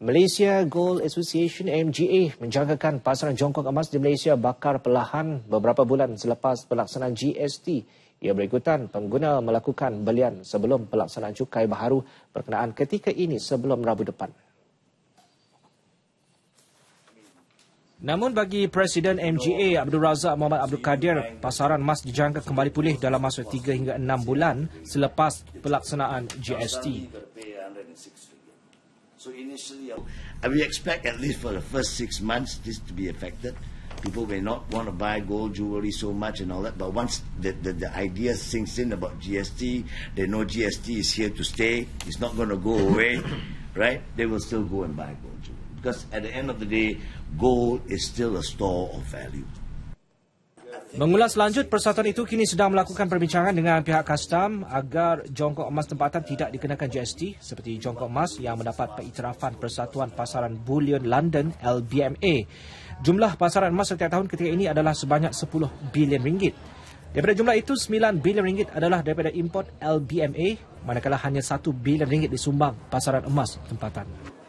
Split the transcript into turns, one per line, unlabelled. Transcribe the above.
Malaysia Gold Association MGA menjangkakan pasaran jongkok emas di Malaysia bakar perlahan beberapa bulan selepas pelaksanaan GST. Ia berikutan pengguna melakukan belian sebelum pelaksanaan cukai baharu berkenaan ketika ini sebelum Rabu depan. Namun bagi Presiden MGA Abdul Razak Muhammad Abdul Kadir, pasaran emas dijangka kembali pulih dalam masa 3 hingga 6 bulan selepas pelaksanaan GST.
So initially, uh, we expect at least for the first six months this to be affected. People may not want to buy gold jewelry so much and all that, but once the, the, the idea sinks in about GST, they know GST is here to stay, it's not going to go away, right? They will still go and buy gold jewelry. Because at the end of the day, gold is still a store of value.
Mengulas lanjut, persatuan itu kini sedang melakukan perbincangan dengan pihak kastam agar jongkok emas tempatan tidak dikenakan GST seperti jongkok emas yang mendapat pengiktirafan Persatuan Pasaran Bullion London LBMA. Jumlah pasaran emas setiap tahun ketika ini adalah sebanyak 10 bilion ringgit. Daripada jumlah itu, 9 bilion ringgit adalah daripada import LBMA manakala hanya 1 bilion ringgit disumbang pasaran emas tempatan.